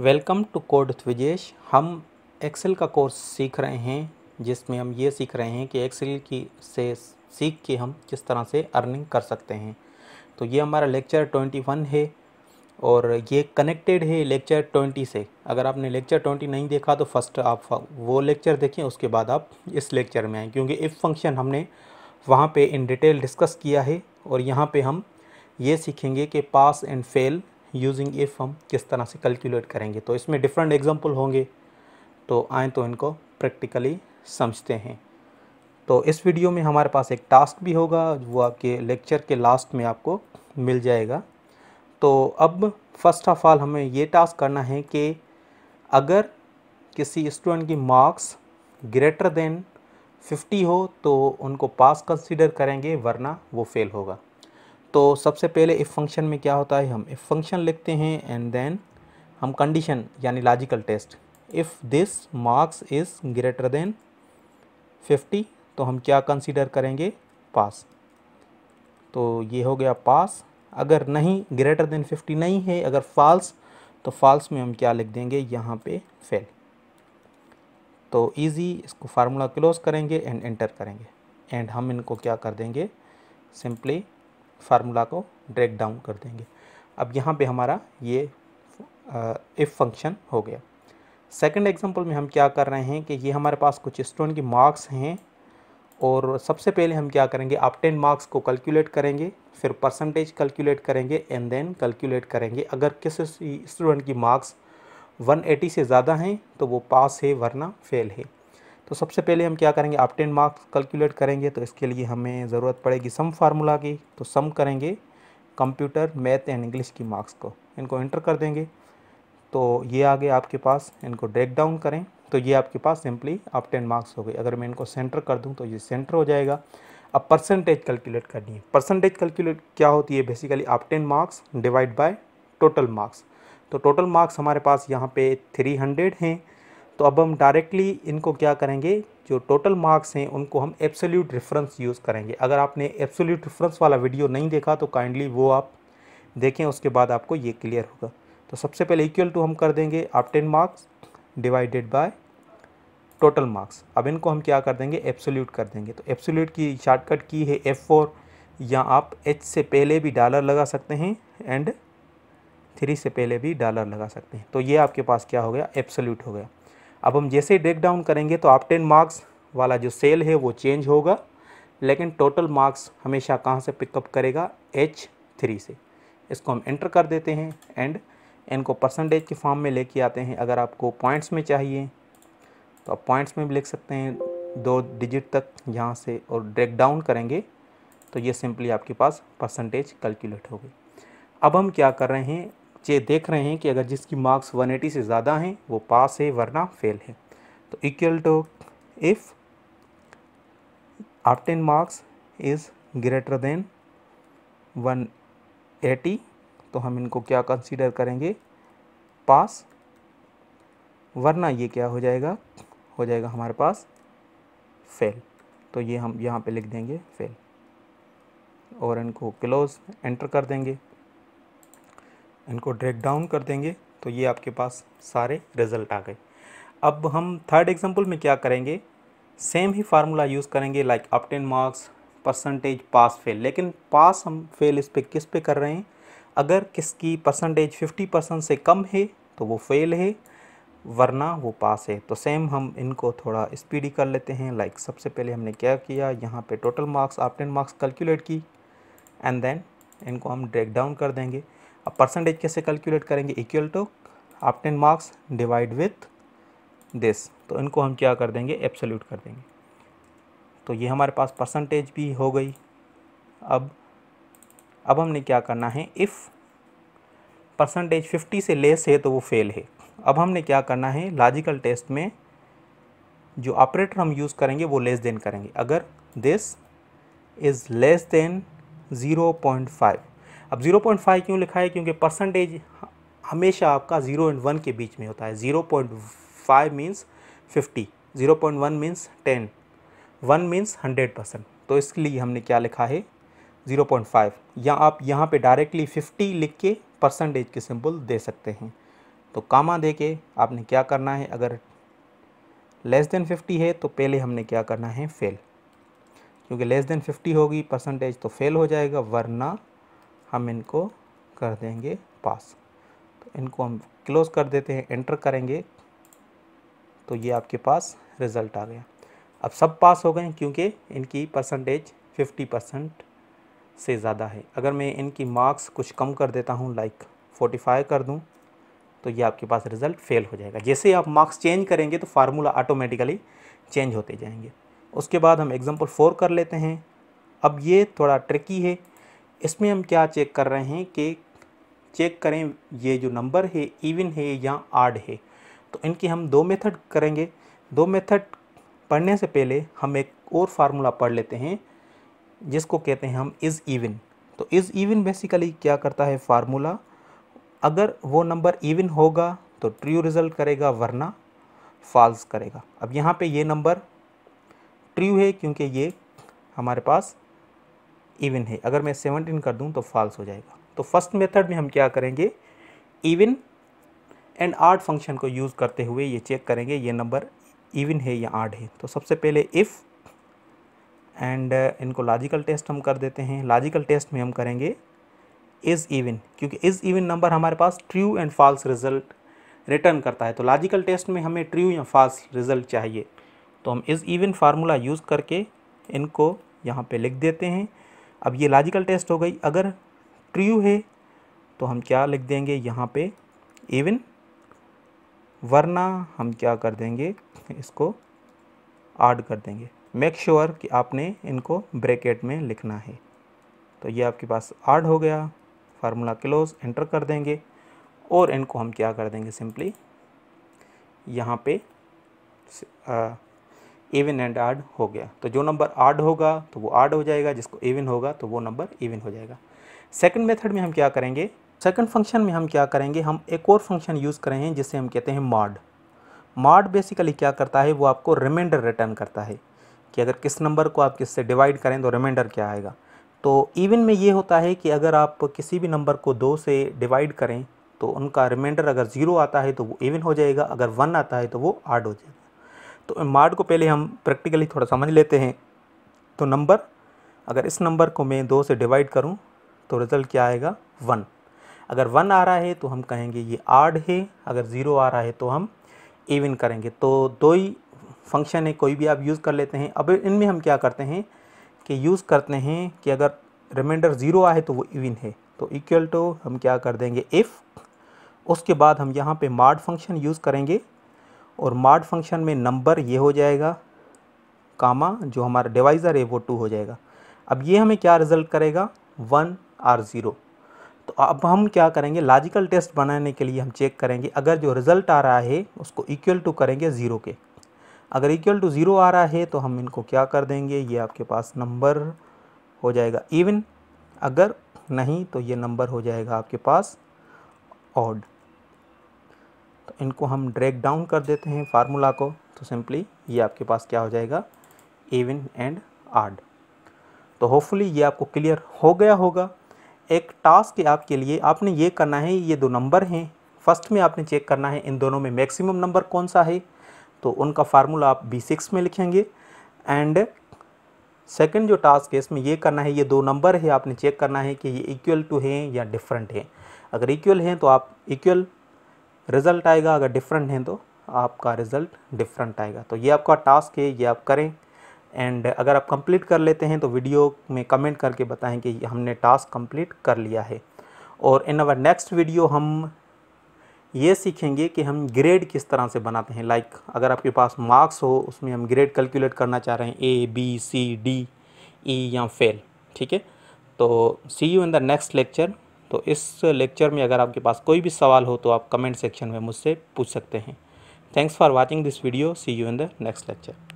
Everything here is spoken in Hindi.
वेलकम टू कोड विजेश हम एक्सेल का कोर्स सीख रहे हैं जिसमें हम ये सीख रहे हैं कि एक्सेल की से सीख के हम किस तरह से अर्निंग कर सकते हैं तो ये हमारा लेक्चर ट्वेंटी वन है और ये कनेक्टेड है लेक्चर ट्वेंटी से अगर आपने लेक्चर ट्वेंटी नहीं देखा तो फर्स्ट आप वो लेक्चर देखें उसके बाद आप इस लेक्चर में आएँ क्योंकि इफ़ फंक्शन हमने वहाँ पर इन डिटेल डिस्कस किया है और यहाँ पर हम ये सीखेंगे कि pass and fail using if हम किस तरह से कैलकुलेट करेंगे तो इसमें डिफरेंट एग्जाम्पल होंगे तो आए तो इनको प्रैक्टिकली समझते हैं तो इस वीडियो में हमारे पास एक टास्क भी होगा वो आपके लेक्चर के लास्ट में आपको मिल जाएगा तो अब फर्स्ट ऑफ ऑल हमें ये टास्क करना है कि अगर किसी स्टूडेंट की मार्क्स ग्रेटर देन 50 हो तो उनको पास कंसीडर करेंगे वरना वो फेल होगा तो सबसे पहले इफ़ फंक्शन में क्या होता है हम इफ़ फंक्शन लिखते हैं एंड देन हम कंडीशन यानी logical test if this marks is greater than 50 तो हम क्या कंसीडर करेंगे पास तो ये हो गया पास अगर नहीं ग्रेटर देन 50 नहीं है अगर फॉल्स तो फॉल्स में हम क्या लिख देंगे यहाँ पे फेल तो इजी इसको फार्मूला क्लोज करेंगे एंड एंटर करेंगे एंड हम इनको क्या कर देंगे सिंपली फार्मूला को ड्रैग डाउन कर देंगे अब यहाँ पे हमारा ये इफ़ फंक्शन हो गया सेकंड एग्जांपल में हम क्या कर रहे हैं कि ये हमारे पास कुछ स्टूडेंट की मार्क्स हैं और सबसे पहले हम क्या करेंगे आप टेन मार्क्स को कैलकुलेट करेंगे फिर परसेंटेज कैलकुलेट करेंगे एंड देन कैलकुलेट करेंगे अगर किसी स्टूडेंट की मार्क्स 180 से ज़्यादा हैं तो वो पास है वरना फेल है तो सबसे पहले हम क्या करेंगे टेन मार्क्स कैलकुलेट करेंगे तो इसके लिए हमें ज़रूरत पड़ेगी सम फार्मूला की तो सम करेंगे कंप्यूटर मैथ एंड इंग्लिश की मार्क्स को इनको इंटर कर देंगे तो ये आ गए आपके पास इनको ड्रेक डाउन करें तो ये आपके पास सिंपली आप टेन मार्क्स हो गए अगर मैं इनको सेंटर कर दूँ तो ये सेंटर हो जाएगा अब परसेंटेज कैलकुलेट करनी है परसेंटेज कैलकुलेट क्या होती है basically obtain marks divide by total marks तो टोटल मार्क्स हमारे पास यहाँ पे थ्री हंड्रेड हैं तो अब हम डायरेक्टली इनको क्या करेंगे जो टोटल मार्क्स हैं उनको हम एब्सोल्यूट रेफरेंस यूज़ करेंगे अगर आपने एब्सोल्यूट रेफरेंस वाला वीडियो नहीं देखा तो काइंडली वो आप देखें उसके बाद आपको ये क्लियर होगा तो सबसे पहले इक्वल टू हम कर देंगे obtain marks divided by total marks अब इनको हम क्या कर देंगे एब्सोल्यूट कर देंगे तो एब्सोल्यूट की शार्टकट की है एफ फोर या आप एच से पहले भी डॉलर लगा सकते हैं एंड थ्री से पहले भी डॉलर लगा सकते हैं तो ये आपके पास क्या हो गया एब्सोल्यूट हो गया अब हम जैसे ही ब्रेक डाउन करेंगे तो आप टेन मार्क्स वाला जो सेल है वो चेंज होगा लेकिन टोटल मार्क्स हमेशा कहाँ से पिकअप करेगा एच थ्री से इसको हम एंटर कर देते हैं एंड इनको परसेंटेज के फॉर्म में लेके आते हैं अगर आपको पॉइंट्स में चाहिए तो आप पॉइंट्स में भी लिख सकते हैं दो डिजिट तक यहाँ से और ब्रेक डाउन करेंगे तो ये सिंपली आपके पास परसेंटेज कैलकुलेट होगी अब हम क्या कर रहे हैं बच्चे देख रहे हैं कि अगर जिसकी मार्क्स 180 से ज़्यादा हैं वो पास है वरना फेल है तो equal to if obtain marks is greater than 180 तो हम इनको क्या कंसीडर करेंगे पास वरना ये क्या हो जाएगा हो जाएगा हमारे पास फेल तो ये हम यहाँ पे लिख देंगे फेल और इनको क्लोज एंटर कर देंगे इनको ड्रैग डाउन कर देंगे तो ये आपके पास सारे रिज़ल्ट आ गए अब हम थर्ड एग्जाम्पल में क्या करेंगे सेम ही फार्मूला यूज़ करेंगे like obtain marks percentage pass fail लेकिन पास हम फेल इस पर किस पे कर रहे हैं अगर किसकी परसेंटेज फिफ्टी परसेंट से कम है तो वो फेल है वरना वो पास है तो सेम हम इनको थोड़ा स्पीडी कर लेते हैं लाइक सबसे पहले हमने क्या किया यहाँ पे total marks obtain marks calculate की एंड देन इनको हम ड्रेक डाउन कर देंगे अब परसेंटेज कैसे कैलकुलेट करेंगे equal to obtain marks divide with this तो इनको हम क्या कर देंगे एब्सोल्यूट कर देंगे तो ये हमारे पास परसेंटेज भी हो गई अब अब हमने क्या करना है इफ़ परसेंटेज 50 से लेस है तो वो फेल है अब हमने क्या करना है लॉजिकल टेस्ट में जो ऑपरेटर हम यूज़ करेंगे वो लेस देन करेंगे अगर दिस इज़ लेस देन 0.5 अब 0.5 क्यों लिखा है क्योंकि परसेंटेज हमेशा आपका 0 एंड 1 के बीच में होता है 0.5 point five means fifty zero point one means ten one means hundred percent तो इसके लिए हमने क्या लिखा है ज़ीरो पॉइंट फाइव या आप यहाँ पे डायरेक्टली फिफ्टी लिख के परसेंटेज के सिंबल दे सकते हैं तो कामा दे के आपने क्या करना है अगर लेस देन फिफ्टी है तो पहले हमने क्या करना है फेल क्योंकि लेस देन फिफ्टी होगी परसेंटेज तो फेल हो जाएगा वरना हम इनको कर देंगे पास तो इनको हम क्लोज़ कर देते हैं एंटर करेंगे तो ये आपके पास रिज़ल्ट आ गया अब सब पास हो गए क्योंकि इनकी परसेंटेज 50 परसेंट से ज़्यादा है अगर मैं इनकी मार्क्स कुछ कम कर देता हूँ लाइक 45 कर दूँ तो ये आपके पास रिज़ल्ट फेल हो जाएगा जैसे आप मार्क्स चेंज करेंगे तो फार्मूला ऑटोमेटिकली चेंज होते जाएंगे उसके बाद हम एग्ज़ाम्पल फोर कर लेते हैं अब ये थोड़ा ट्रिकी है इसमें हम क्या चेक कर रहे हैं कि चेक करें ये जो नंबर है इवन है या आड है तो इनकी हम दो मेथड करेंगे दो मेथड पढ़ने से पहले हम एक और फार्मूला पढ़ लेते हैं जिसको कहते हैं हम इज़ इवन तो इज़ इवन बेसिकली क्या करता है फार्मूला अगर वो नंबर इवन होगा तो ट्रू रिज़ल्ट करेगा वरना फॉल्स करेगा अब यहाँ पे ये नंबर ट्रू है क्योंकि ये हमारे पास इवन है अगर मैं सेवनटीन कर दूँ तो फॉल्स हो जाएगा तो फर्स्ट मेथड में हम क्या करेंगे इवन एंड आर्ट फंक्शन को यूज़ करते हुए ये चेक करेंगे ये नंबर इवन है या आर्ट है तो सबसे पहले इफ़ एंड uh, इनको लॉजिकल टेस्ट हम कर देते हैं लॉजिकल टेस्ट में हम करेंगे इज़ इवन क्योंकि इज़ इवन नंबर हमारे पास true and false result return करता है तो लॉजिकल टेस्ट में हमें ट्रू या फॉल्स रिजल्ट चाहिए तो हम इज़ इवन फार्मूला यूज़ करके इनको यहाँ पे लिख देते हैं अब ये लॉजिकल टेस्ट हो गई अगर ट्रू है तो हम क्या लिख देंगे यहाँ पे इवन वरना हम क्या कर देंगे इसको ऐड कर देंगे मेक श्योर sure कि आपने इनको ब्रैकेट में लिखना है तो ये आपके पास आड हो गया फार्मूला क्लोज एंटर कर देंगे और इनको हम क्या कर देंगे सिंपली यहाँ पे आ, एवन एंड आड हो गया तो जो नंबर आड होगा तो वो आड हो जाएगा जिसको एवन होगा तो वो नंबर इवन हो जाएगा सेकंड मेथड में हम क्या करेंगे सेकंड फंक्शन में हम क्या करेंगे हम एक और फंक्शन यूज़ करें हैं जिसे हम कहते हैं मॉड मॉड बेसिकली क्या करता है वो आपको रिमाइंडर रिटर्न करता है कि अगर किस नंबर को आप किससे डिवाइड करें तो रिमाइंडर क्या आएगा तो इवन में ये होता है कि अगर आप किसी भी नंबर को दो से डिवाइड करें तो उनका रिमाइंडर अगर ज़ीरो आता है तो वो इवन हो जाएगा अगर वन आता है तो वो आड हो जाएगा तो मार्ड को पहले हम प्रैक्टिकली थोड़ा समझ लेते हैं तो नंबर अगर इस नंबर को मैं दो से डिवाइड करूं तो रिज़ल्ट क्या आएगा वन अगर वन आ रहा है तो हम कहेंगे ये आर्ड है अगर ज़ीरो आ रहा है तो हम एविन करेंगे तो दो ही फंक्शन है कोई भी आप यूज़ कर लेते हैं अब इनमें हम क्या करते हैं कि यूज़ करते हैं कि अगर रिमाइंडर ज़ीरो आए तो वो इविन है तो इक्वल टू हम क्या कर देंगे इफ़ उसके बाद हम यहाँ पे मार्ड फंक्शन यूज़ करेंगे और मार्ड फंक्शन में नंबर ये हो जाएगा कामा जो हमारा डिवाइज़र है वो टू हो जाएगा अब ये हमें क्या रिज़ल्ट करेगा वन आर ज़ीरो तो अब हम क्या करेंगे लॉजिकल टेस्ट बनाने के लिए हम चेक करेंगे अगर जो रिज़ल्ट आ रहा है उसको इक्वल टू करेंगे ज़ीरो के अगर इक्वल टू ज़ीरो आ रहा है तो हम इनको क्या कर देंगे ये आपके पास नंबर हो जाएगा इवन अगर नहीं तो ये नंबर हो जाएगा आपके पास ऑड तो इनको हम ड्रैग डाउन कर देते हैं फार्मूला को तो सिंपली ये आपके पास क्या हो जाएगा एवन एंड आड तो होपफुली ये आपको क्लियर हो गया होगा एक टास्क आपके लिए आपने ये करना है ये दो नंबर हैं फर्स्ट में आपने चेक करना है इन दोनों में मैक्सिमम नंबर कौन सा है तो उनका फार्मूला आप बी सिक्स में लिखेंगे एंड सेकंड जो टास्क है इसमें ये करना है ये दो नंबर है आपने चेक करना है कि ये इक्वल टू हैं या डिफरेंट हैं अगर इक्वल हैं तो आप इक्वल रिज़ल्ट आएगा अगर डिफरेंट हैं तो आपका रिज़ल्ट डिफरेंट आएगा तो ये आपका टास्क है ये आप करें एंड अगर आप कंप्लीट कर लेते हैं तो वीडियो में कमेंट करके बताएं कि हमने टास्क कंप्लीट कर लिया है और इन अवर नेक्स्ट वीडियो हम ये सीखेंगे कि हम ग्रेड किस तरह से बनाते हैं लाइक like, अगर आपके पास मार्क्स हो उसमें हम ग्रेड कैलकुलेट करना चाह रहे हैं A B C D E या फेल ठीक है तो see you in the next lecture तो इस लेक्चर में अगर आपके पास कोई भी सवाल हो तो आप कमेंट सेक्शन में मुझसे पूछ सकते हैं thanks for watching this video see you in the next lecture